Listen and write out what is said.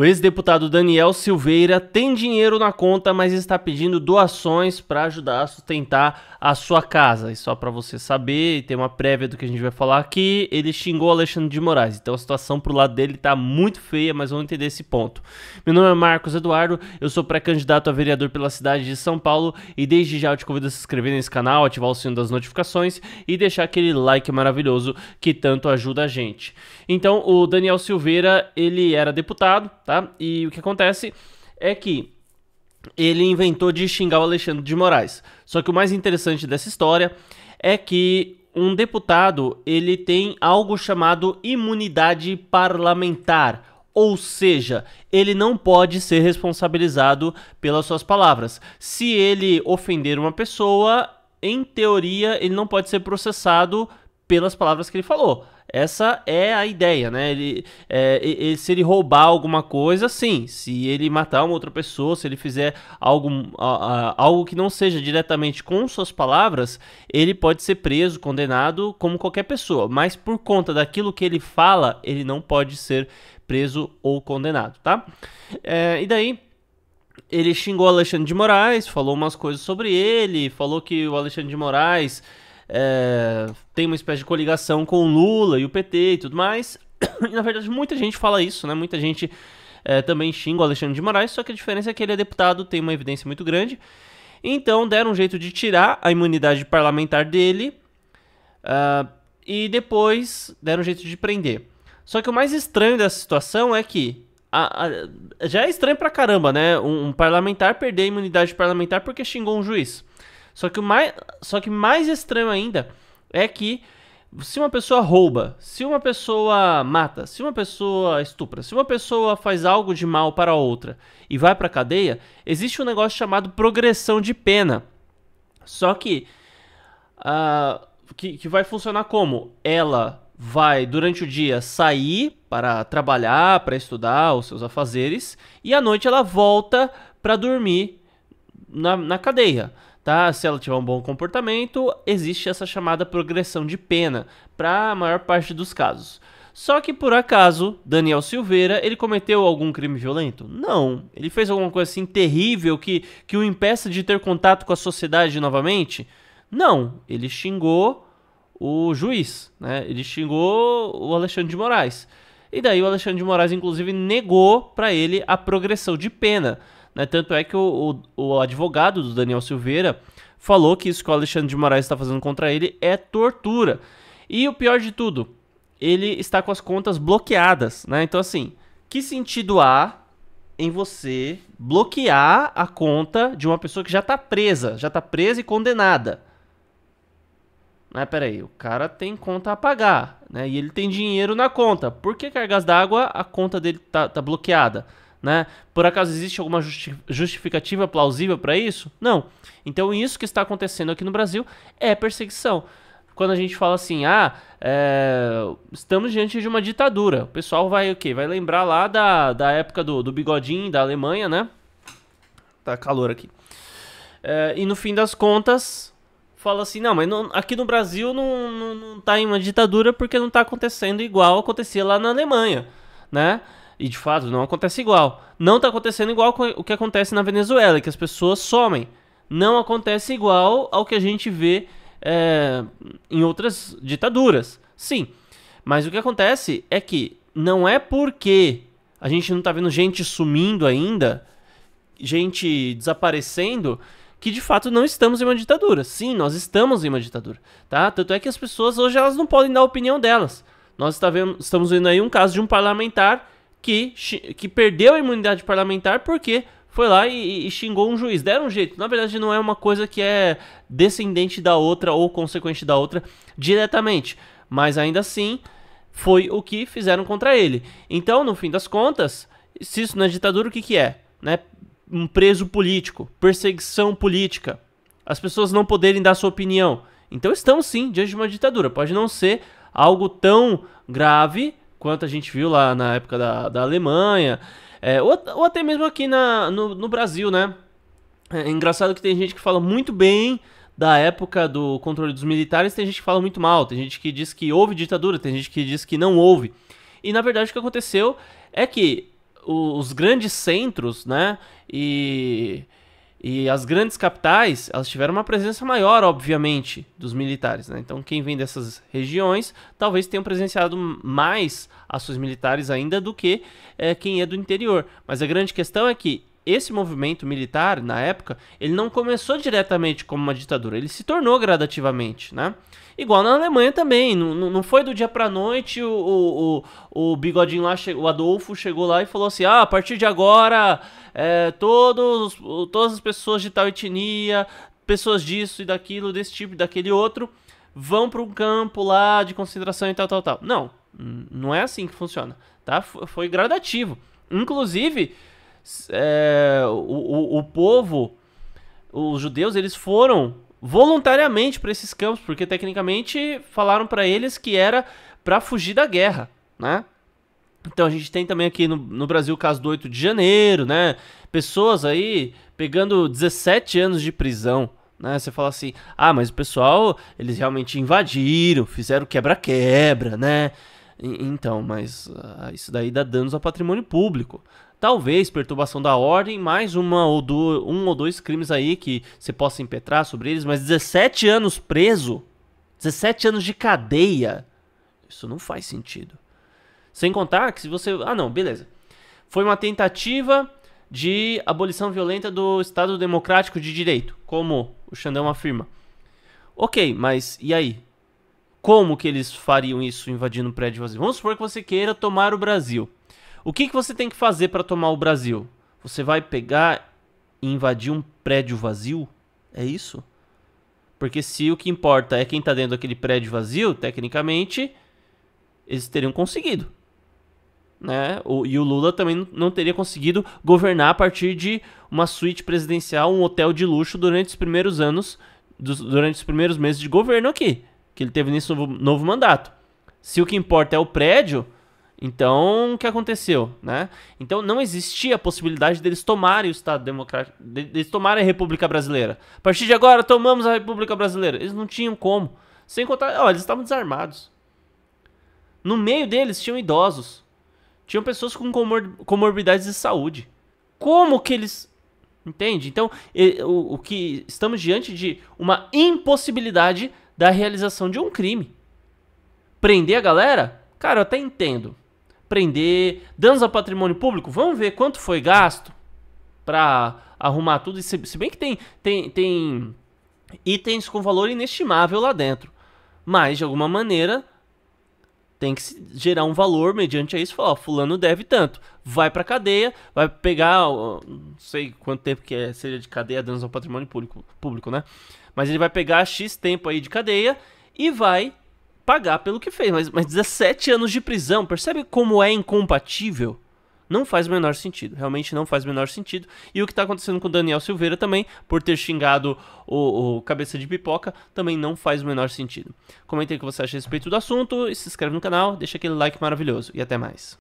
O ex-deputado Daniel Silveira tem dinheiro na conta, mas está pedindo doações para ajudar a sustentar a sua casa. E só para você saber, e ter uma prévia do que a gente vai falar aqui, ele xingou Alexandre de Moraes. Então a situação pro lado dele tá muito feia, mas vamos entender esse ponto. Meu nome é Marcos Eduardo, eu sou pré-candidato a vereador pela cidade de São Paulo e desde já eu te convido a se inscrever nesse canal, ativar o sino das notificações e deixar aquele like maravilhoso que tanto ajuda a gente. Então, o Daniel Silveira, ele era deputado tá? E o que acontece é que ele inventou de xingar o Alexandre de Moraes. Só que o mais interessante dessa história é que um deputado, ele tem algo chamado imunidade parlamentar, ou seja, ele não pode ser responsabilizado pelas suas palavras. Se ele ofender uma pessoa, em teoria, ele não pode ser processado pelas palavras que ele falou. Essa é a ideia, né? Ele, é, ele, se ele roubar alguma coisa, sim. Se ele matar uma outra pessoa, se ele fizer algo, a, a, algo que não seja diretamente com suas palavras, ele pode ser preso, condenado, como qualquer pessoa. Mas por conta daquilo que ele fala, ele não pode ser preso ou condenado, tá? É, e daí ele xingou o Alexandre de Moraes, falou umas coisas sobre ele, falou que o Alexandre de Moraes é, tem uma espécie de coligação com o Lula e o PT e tudo mais. E na verdade muita gente fala isso, né? Muita gente é, também xinga o Alexandre de Moraes, só que a diferença é que ele é deputado, tem uma evidência muito grande. Então deram um jeito de tirar a imunidade parlamentar dele uh, e depois deram um jeito de prender. Só que o mais estranho dessa situação é que a, a, já é estranho pra caramba, né? Um, um parlamentar perder a imunidade parlamentar porque xingou um juiz. Só que, o mais, só que mais estranho ainda é que se uma pessoa rouba, se uma pessoa mata, se uma pessoa estupra, se uma pessoa faz algo de mal para outra e vai para cadeia, existe um negócio chamado progressão de pena. Só que, uh, que, que vai funcionar como? Ela vai durante o dia sair para trabalhar, para estudar os seus afazeres e à noite ela volta para dormir na, na cadeia tá? Se ela tiver um bom comportamento, existe essa chamada progressão de pena para a maior parte dos casos. Só que por acaso, Daniel Silveira, ele cometeu algum crime violento? Não. Ele fez alguma coisa assim terrível que, que o impeça de ter contato com a sociedade novamente? Não. Ele xingou o juiz, né? Ele xingou o Alexandre de Moraes. E daí o Alexandre de Moraes, inclusive, negou para ele a progressão de pena. Né? Tanto é que o, o, o advogado do Daniel Silveira falou que isso que o Alexandre de Moraes está fazendo contra ele é tortura. E o pior de tudo, ele está com as contas bloqueadas, né? Então, assim, que sentido há em você bloquear a conta de uma pessoa que já está presa, já está presa e condenada? Né, peraí, o cara tem conta a pagar, né? E ele tem dinheiro na conta. Por que cargas d'água a conta dele tá, tá bloqueada? Né? Por acaso existe alguma justificativa plausível para isso? Não. Então, isso que está acontecendo aqui no Brasil é perseguição. Quando a gente fala assim, ah, é, estamos diante de uma ditadura, o pessoal vai o quê? Vai lembrar lá da, da época do, do bigodinho da Alemanha, né? Tá calor aqui. É, e no fim das contas, fala assim, não, mas não, aqui no Brasil não, não, não tá em uma ditadura porque não está acontecendo igual acontecia lá na Alemanha, né? E de fato não acontece igual. Não está acontecendo igual o que acontece na Venezuela, que as pessoas somem. Não acontece igual ao que a gente vê é, em outras ditaduras. Sim. Mas o que acontece é que não é porque a gente não está vendo gente sumindo ainda, gente desaparecendo, que de fato não estamos em uma ditadura. Sim, nós estamos em uma ditadura, tá? Tanto é que as pessoas hoje elas não podem dar a opinião delas. Nós está vendo, estamos vendo aí um caso de um parlamentar que, que perdeu a imunidade parlamentar porque foi lá e, e, xingou um juiz. Deram um jeito. Na verdade, não é uma coisa que é descendente da outra ou consequente da outra diretamente. Mas ainda assim, foi o que fizeram contra ele. Então, no fim das contas, se isso não é ditadura, o que, que é? Né? Um preso político, perseguição política, as pessoas não poderem dar sua opinião. Então, estão sim diante de uma ditadura. Pode não ser algo tão grave quanto a gente viu lá na época da, da Alemanha, é, ou, ou, até mesmo aqui na, no, no Brasil, né? É, é engraçado que tem gente que fala muito bem da época do controle dos militares, tem gente que fala muito mal, tem gente que diz que houve ditadura, tem gente que diz que não houve. E na verdade o que aconteceu é que os grandes centros, né, e e as grandes capitais, elas tiveram uma presença maior, obviamente, dos militares. Né? Então, quem vem dessas regiões talvez tenha presenciado mais ações militares ainda do que é, quem é do interior. Mas a grande questão é que esse movimento militar, na época, ele não começou diretamente como uma ditadura, ele se tornou gradativamente, né? Igual na Alemanha também, não, não foi do dia pra noite o, o, o bigodinho lá, o Adolfo chegou lá e falou assim, ah, a partir de agora, é, todos, todas as pessoas de tal etnia, pessoas disso e daquilo, desse tipo e daquele outro, vão para um campo lá de concentração e tal, tal, tal. Não, não é assim que funciona, tá? Foi gradativo. Inclusive, é, o, o, o povo, os judeus, eles foram voluntariamente para esses campos, porque tecnicamente falaram para eles que era para fugir da guerra, né? Então a gente tem também aqui no, no, Brasil o caso do 8 de janeiro, né? Pessoas aí pegando 17 anos de prisão, né? Você fala assim: "Ah, mas o pessoal, eles realmente invadiram, fizeram quebra-quebra, né?" E, então, mas ah, isso daí dá danos ao patrimônio público, talvez perturbação da ordem, mais uma ou do, um ou dois crimes aí que você possa impetrar sobre eles, mas 17 anos preso, 17 anos de cadeia, isso não faz sentido. Sem contar que se você. Ah, não, beleza. Foi uma tentativa de abolição violenta do Estado Democrático de Direito, como o Xandão afirma. Ok, mas e aí? Como que eles fariam isso invadindo o prédio vazio? Vamos supor que você queira tomar o Brasil. O que, que você tem que fazer para tomar o Brasil? Você vai pegar e invadir um prédio vazio? É isso? Porque se o que importa é quem está dentro daquele prédio vazio, tecnicamente, eles teriam conseguido. Né? O, e o Lula também não teria conseguido governar a partir de uma suíte presidencial, um hotel de luxo durante os primeiros anos, dos, durante os primeiros meses de governo aqui, que ele teve nesse novo, novo mandato. Se o que importa é o prédio, então, o que aconteceu, né? Então, não existia a possibilidade deles tomarem o Estado Democrático, deles tomarem a República Brasileira. A partir de agora, tomamos a República Brasileira. Eles não tinham como. Sem contar, ó, eles estavam desarmados. No meio deles tinham idosos. Tinham pessoas com comor comorbidades de saúde. Como que eles... Entende? Então, o, o que estamos diante de uma impossibilidade da realização de um crime. Prender a galera? Cara, eu até entendo prender. Danos ao patrimônio público, vamos ver quanto foi gasto para arrumar tudo. Se, bem que tem, tem, tem itens com valor inestimável lá dentro. Mas, de alguma maneira, tem que gerar um valor mediante a isso. Falar, ó, fulano deve tanto. Vai pra cadeia, vai pegar, não sei quanto tempo que é, seja de cadeia, danos ao patrimônio público, público, né? Mas ele vai pegar X tempo aí de cadeia e vai pagar pelo que fez. Mas, mas 17 anos de prisão, percebe como é incompatível? Não faz o menor sentido, realmente não faz o menor sentido. E o que está acontecendo com o Daniel Silveira também, por ter xingado o, o, cabeça de pipoca, também não faz o menor sentido. Comente aí o que você acha a respeito do assunto, se inscreve no canal, deixa aquele like maravilhoso e até mais.